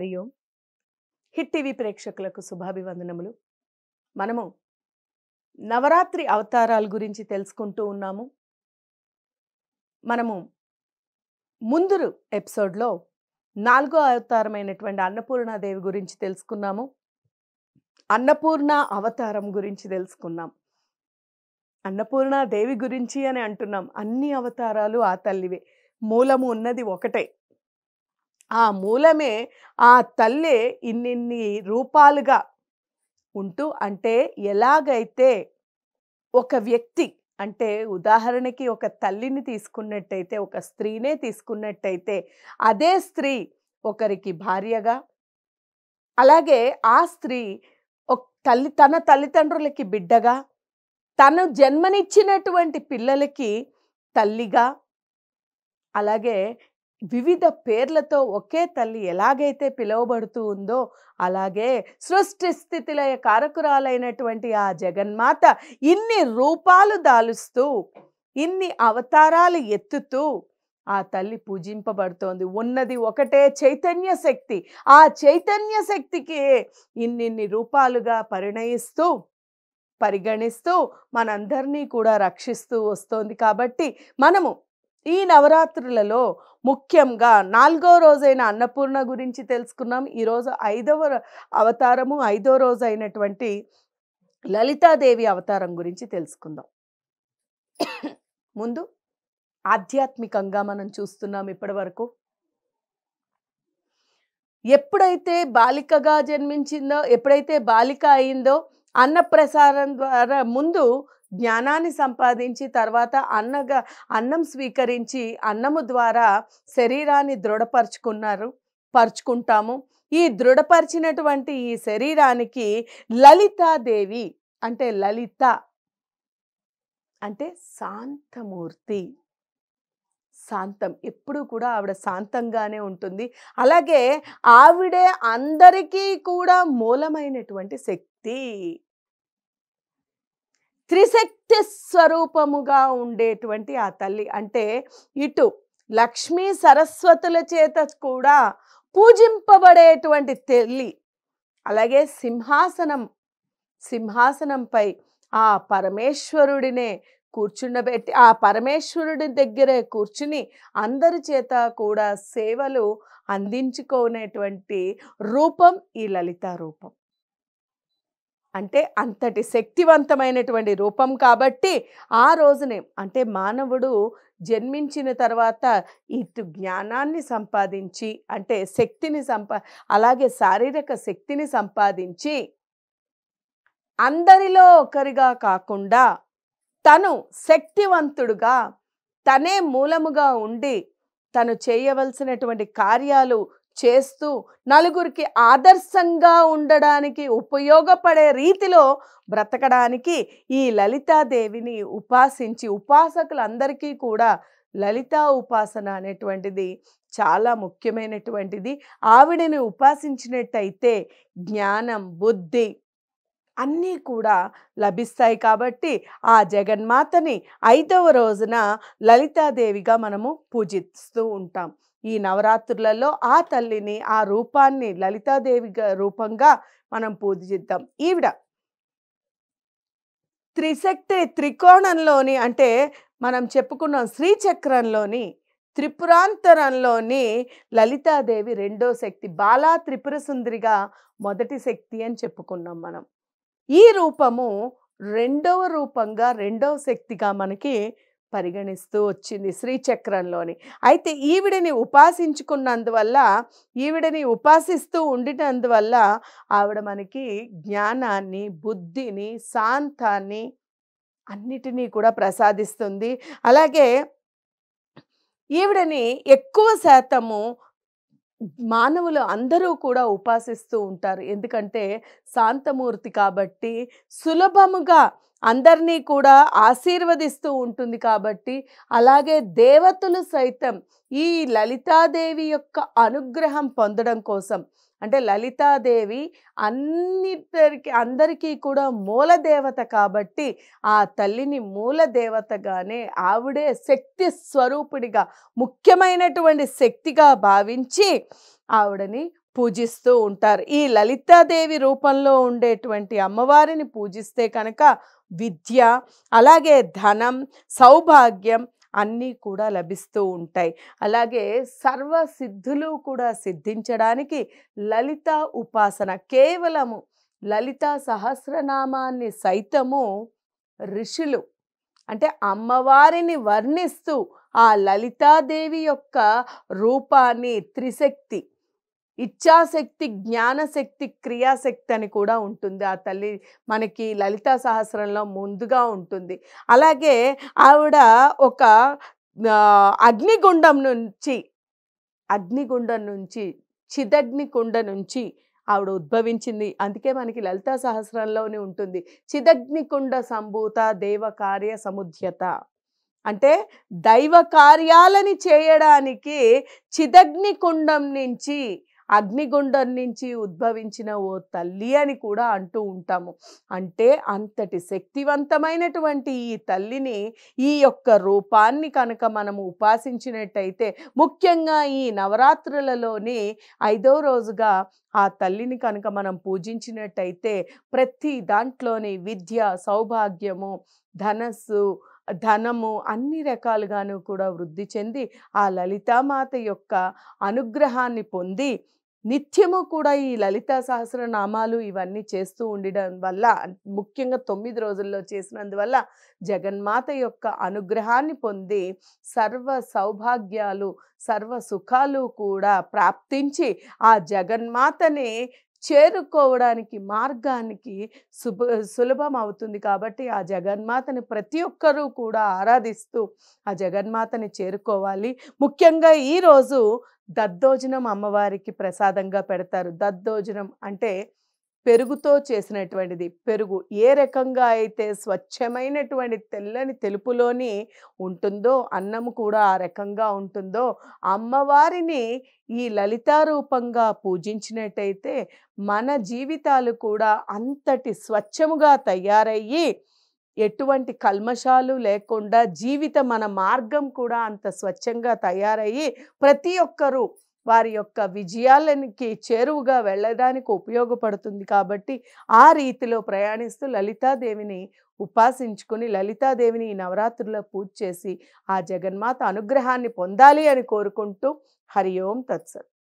హరి ఓం hit TV ప్రేక్షకులకు శుభాభివందనములు మనము నవరాత్రి అవతారాల గురించి తెలుసుకుంటూ ఉన్నాము మనము ముందురు ఎపిసోడ్లో నాలుగో అవతారమైనటువంటి అన్నపూర్ణాదేవి గురించి తెలుసుకున్నాము అన్నపూర్ణ అవతారం గురించి తెలుసుకున్నాం అన్నపూర్ణాదేవి గురించి అని అంటున్నాం అన్ని అవతారాలు ఆ తల్లివే మూలము ఉన్నది ఒకటే ఆ మూలమే ఆ తల్లే ఇన్నిన్ని రూపాలుగా ఉంటూ అంటే ఎలాగైతే ఒక వ్యక్తి అంటే ఉదాహరణకి ఒక తల్లిని తీసుకున్నట్టయితే ఒక స్త్రీనే తీసుకున్నట్టయితే అదే స్త్రీ ఒకరికి భార్యగా అలాగే ఆ స్త్రీ తల్లి తన తల్లిదండ్రులకి బిడ్డగా తను జన్మనిచ్చినటువంటి పిల్లలకి తల్లిగా అలాగే వివిధ పేర్లతో ఒకే తల్లి ఎలాగైతే పిలువబడుతూ ఉందో అలాగే సృష్టి స్థితిలయ కారకురాలైనటువంటి ఆ జగన్మాత ఇన్ని రూపాలు దాలుస్తూ ఇన్ని అవతారాలు ఎత్తుతూ ఆ తల్లి పూజింపబడుతోంది ఉన్నది ఒకటే చైతన్య శక్తి ఆ చైతన్య శక్తికి ఇన్నిన్ని రూపాలుగా పరిణయిస్తూ పరిగణిస్తూ మనందరినీ కూడా రక్షిస్తూ వస్తోంది కాబట్టి మనము ఈ నవరాత్రులలో ముఖ్యంగా నాలుగో రోజైన అన్నపూర్ణ గురించి తెలుసుకున్నాం ఈరోజు ఐదవ అవతారము ఐదో రోజు అయినటువంటి లలితాదేవి అవతారం గురించి తెలుసుకుందాం ముందు ఆధ్యాత్మికంగా మనం చూస్తున్నాం ఇప్పటి వరకు ఎప్పుడైతే బాలికగా జన్మించిందో ఎప్పుడైతే బాలిక అయిందో అన్నప్రసారం ద్వారా ముందు జ్ఞానాన్ని సంపాదించి తర్వాత అన్నగా అన్నం స్వీకరించి అన్నము ద్వారా శరీరాన్ని దృఢపరుచుకున్నారు పరుచుకుంటాము ఈ దృఢపరిచినటువంటి ఈ శరీరానికి లలితాదేవి అంటే లలిత అంటే శాంతమూర్తి శాంతం ఎప్పుడూ కూడా ఆవిడ శాంతంగానే ఉంటుంది అలాగే ఆవిడే అందరికీ కూడా మూలమైనటువంటి శక్తి త్రిశక్తి స్వరూపముగా ఉండేటువంటి ఆ తల్లి అంటే ఇటు లక్ష్మీ సరస్వతుల చేత కూడా పూజింపబడేటువంటి తల్లి అలాగే సింహాసనం సింహాసనంపై ఆ పరమేశ్వరుడినే కూర్చుండబెట్టి ఆ పరమేశ్వరుడి దగ్గరే కూర్చుని అందరి చేత కూడా సేవలు అందించుకునేటువంటి రూపం ఈ లలిత రూపం అంటే అంతటి శక్తివంతమైనటువంటి రూపం కాబట్టి ఆ రోజునే అంటే మానవుడు జన్మించిన తర్వాత ఇటు జ్ఞానాన్ని సంపాదించి అంటే శక్తిని సంపా అలాగే శారీరక శక్తిని సంపాదించి అందరిలో ఒకరిగా కాకుండా తను శక్తివంతుడుగా తనే మూలముగా ఉండి తను చేయవలసినటువంటి కార్యాలు చేస్తూ నలుగురికి ఆదర్శంగా ఉండడానికి ఉపయోగపడే రీతిలో బ్రతకడానికి ఈ లలితాదేవిని ఉపాసించి ఉపాసకులందరికీ కూడా లలితా ఉపాసన అనేటువంటిది చాలా ముఖ్యమైనటువంటిది ఆవిడని ఉపాసించినట్టయితే జ్ఞానం బుద్ధి అన్నీ కూడా లభిస్తాయి కాబట్టి ఆ జగన్మాతని ఐదవ రోజున లలితాదేవిగా మనము పూజిస్తూ ఉంటాం ఈ నవరాత్రులలో ఆ తల్లిని ఆ రూపాన్ని లలితాదేవి రూపంగా మనం పూజిద్దాం ఈవిడ త్రిశక్తి త్రికోణంలోని అంటే మనం చెప్పుకున్నాం శ్రీచక్రంలోని త్రిపురాంతరంలోని లలితాదేవి రెండో శక్తి బాలా త్రిపుర సుందరిగా మొదటి శక్తి అని చెప్పుకున్నాం మనం ఈ రూపము రెండవ రూపంగా రెండవ శక్తిగా మనకి పరిగణిస్తూ వచ్చింది శ్రీచక్రంలోని అయితే ఈవిడని ఉపాసించుకున్నందువల్ల ఈవిడని ఉపాసిస్తూ ఉండినందువల్ల ఆవిడ మనకి జ్ఞానాన్ని బుద్ధిని శాంతాన్ని అన్నిటినీ కూడా ప్రసాదిస్తుంది అలాగే ఈవిడని ఎక్కువ శాతము మానవులు అందరూ కూడా ఉపాసిస్తూ ఉంటారు ఎందుకంటే శాంతమూర్తి కాబట్టి సులభముగా అందరినీ కూడా ఆశీర్వదిస్తూ ఉంటుంది కాబట్టి అలాగే దేవతలు సైతం ఈ లలితాదేవి యొక్క అనుగ్రహం పొందడం కోసం అంటే లలితాదేవి అన్నిద్దరికి అందరికీ కూడా మూల దేవత కాబట్టి ఆ తల్లిని మూల దేవతగానే ఆవిడే శక్తి స్వరూపుడిగా ముఖ్యమైనటువంటి శక్తిగా భావించి ఆవిడని పూజిస్తూ ఉంటారు ఈ లలితాదేవి రూపంలో ఉండేటువంటి అమ్మవారిని పూజిస్తే కనుక విద్య అలాగే ధనం సౌభాగ్యం అన్నీ కూడా లభిస్తూ ఉంటాయి అలాగే సర్వ సిద్ధులు కూడా సిద్ధించడానికి లలిత ఉపాసన కేవలము లలిత సహస్రనామాన్ని సైతము ఋషులు అంటే అమ్మవారిని వర్ణిస్తూ ఆ లలితాదేవి యొక్క రూపాన్ని త్రిశక్తి ఇచ్ఛాశక్తి జ్ఞానశక్తి క్రియాశక్తి అని కూడా ఉంటుంది ఆ తల్లి మనకి లలితా సహస్రంలో ముందుగా ఉంటుంది అలాగే ఆవిడ ఒక అగ్నిగుండం నుంచి అగ్నిగుండం నుంచి చిదగ్నికుండ నుంచి ఆవిడ ఉద్భవించింది అందుకే మనకి లలిత సహస్రంలోనే ఉంటుంది చిదగ్నికుండ సంభూత దేవ కార్య సముద్యత అంటే దైవ కార్యాలని చేయడానికి చిదగ్నికుండం నుంచి అగ్నిగుండం నుంచి ఉద్భవించిన ఓ తల్లి అని కూడా అంటూ ఉంటాము అంటే అంతటి శక్తివంతమైనటువంటి ఈ తల్లిని ఈ యొక్క రూపాన్ని కనుక మనము ఉపాసించినట్టయితే ముఖ్యంగా ఈ నవరాత్రులలోని ఐదో రోజుగా ఆ తల్లిని కనుక మనం పూజించినట్టయితే ప్రతి దాంట్లోని విద్య సౌభాగ్యము ధనస్సు ధనము అన్ని రకాలుగాను కూడా వృద్ధి చెంది ఆ లలితామాత యొక్క అనుగ్రహాన్ని పొంది నిత్యము కూడా ఈ లలితా సహస్రనామాలు ఇవన్నీ చేస్తూ ఉండడం వల్ల ముఖ్యంగా తొమ్మిది రోజుల్లో చేసినందువల్ల జగన్మాత యొక్క అనుగ్రహాన్ని పొంది సర్వ సౌభాగ్యాలు సర్వ సుఖాలు కూడా ప్రాప్తించి ఆ జగన్మాతని చేరుకోవడానికి మార్గానికి సుభ సులభం అవుతుంది కాబట్టి ఆ జగన్మాతని ప్రతి ఒక్కరూ కూడా ఆరాధిస్తూ ఆ జగన్మాతని చేరుకోవాలి ముఖ్యంగా ఈరోజు దద్దోజనం అమ్మవారికి ప్రసాదంగా పెడతారు దద్దోజనం అంటే పెరుగుతో చేసినటువంటిది పెరుగు ఏ రకంగా అయితే స్వచ్ఛమైనటువంటి తెల్లని తెలుపులోని ఉంటుందో అన్నం కూడా ఆ రకంగా ఉంటుందో అమ్మవారిని ఈ లలితారూపంగా పూజించినట్టయితే మన జీవితాలు కూడా అంతటి స్వచ్ఛముగా తయారయ్యి ఎటువంటి కల్మషాలు లేకుండా జీవిత మన మార్గం కూడా అంత స్వచ్ఛంగా తయారయ్యి ప్రతి ఒక్కరూ వారి యొక్క విజయాలకి చేరువుగా వెళ్ళడానికి ఉపయోగపడుతుంది కాబట్టి ఆ రీతిలో ప్రయాణిస్తూ లలితాదేవిని ఉపాసించుకుని లలితాదేవిని ఈ నవరాత్రుల్లో పూజ చేసి ఆ జగన్మాత అనుగ్రహాన్ని పొందాలి అని కోరుకుంటూ హరి ఓం తత్సత్